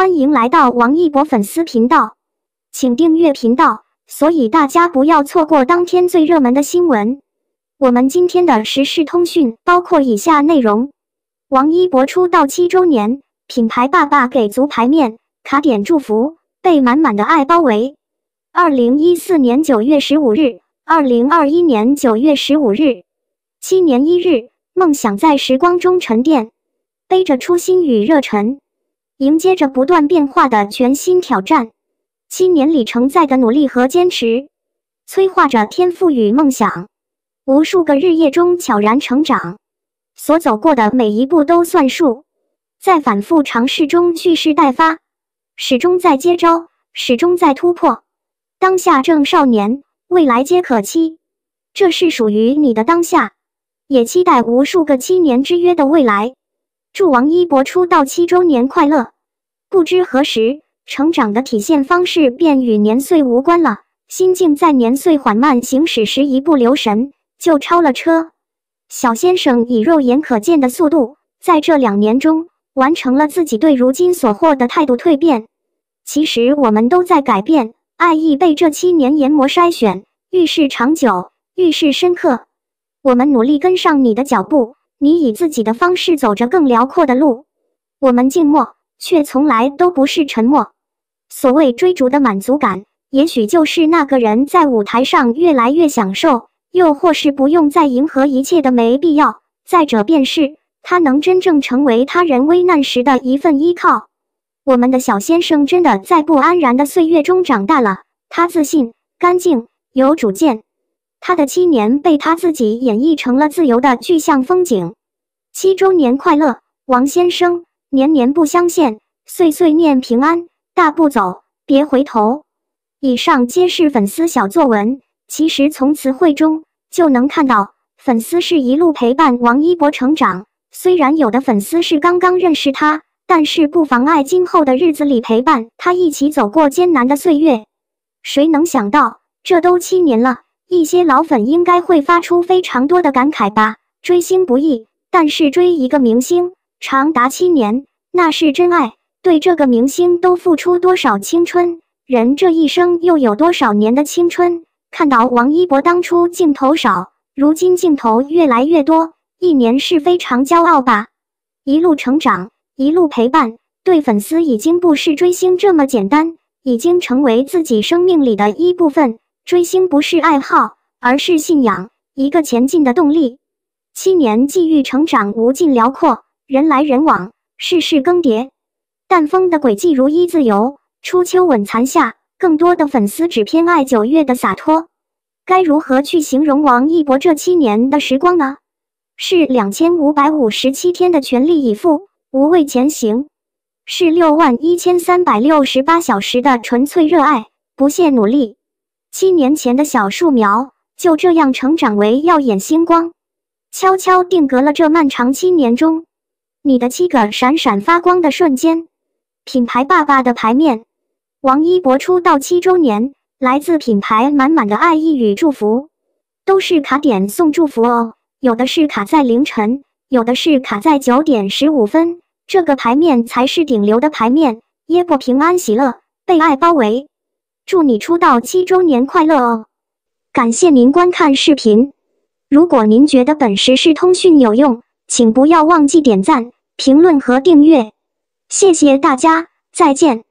欢迎来到王一博粉丝频道，请订阅频道，所以大家不要错过当天最热门的新闻。我们今天的时事通讯包括以下内容：王一博出道七周年，品牌爸爸给足牌面，卡点祝福，被满满的爱包围。二零一四年九月十五日，二零二一年九月十五日，七年一日，梦想在时光中沉淀，背着初心与热忱。迎接着不断变化的全新挑战，七年里承载的努力和坚持，催化着天赋与梦想，无数个日夜中悄然成长，所走过的每一步都算数，在反复尝试中蓄势待发，始终在接招，始终在突破，当下正少年，未来皆可期，这是属于你的当下，也期待无数个七年之约的未来。祝王一博出道七周年快乐！不知何时，成长的体现方式便与年岁无关了。心境在年岁缓慢行驶时，一不留神就超了车。小先生以肉眼可见的速度，在这两年中完成了自己对如今所获的态度蜕变。其实我们都在改变，爱意被这七年研磨筛选，愈是长久，愈是深刻。我们努力跟上你的脚步。你以自己的方式走着更辽阔的路，我们静默，却从来都不是沉默。所谓追逐的满足感，也许就是那个人在舞台上越来越享受，又或是不用再迎合一切的没必要。再者便是，他能真正成为他人危难时的一份依靠。我们的小先生真的在不安然的岁月中长大了，他自信、干净、有主见。他的七年被他自己演绎成了自由的具象风景。七周年快乐，王先生！年年不相见，岁岁念平安。大步走，别回头。以上皆是粉丝小作文。其实从词汇中就能看到，粉丝是一路陪伴王一博成长。虽然有的粉丝是刚刚认识他，但是不妨碍今后的日子里陪伴他一起走过艰难的岁月。谁能想到，这都七年了？一些老粉应该会发出非常多的感慨吧。追星不易，但是追一个明星长达七年，那是真爱。对这个明星都付出多少青春，人这一生又有多少年的青春？看到王一博当初镜头少，如今镜头越来越多，一年是非常骄傲吧。一路成长，一路陪伴，对粉丝已经不是追星这么简单，已经成为自己生命里的一部分。追星不是爱好，而是信仰，一个前进的动力。七年际遇成长无尽辽阔，人来人往，世事更迭，但风的轨迹如一自由。初秋吻残夏，更多的粉丝只偏爱九月的洒脱。该如何去形容王一博这七年的时光呢？是两千五百五十七天的全力以赴、无畏前行；是六万一千三百六十八小时的纯粹热爱、不懈努力。七年前的小树苗就这样成长为耀眼星光，悄悄定格了这漫长七年中你的七个闪闪发光的瞬间。品牌爸爸的牌面，王一博出道七周年，来自品牌满满的爱意与祝福，都是卡点送祝福哦。有的是卡在凌晨，有的是卡在九点十五分，这个牌面才是顶流的牌面。耶不平安喜乐，被爱包围。祝你出道七周年快乐哦！感谢您观看视频。如果您觉得本实时通讯有用，请不要忘记点赞、评论和订阅。谢谢大家，再见。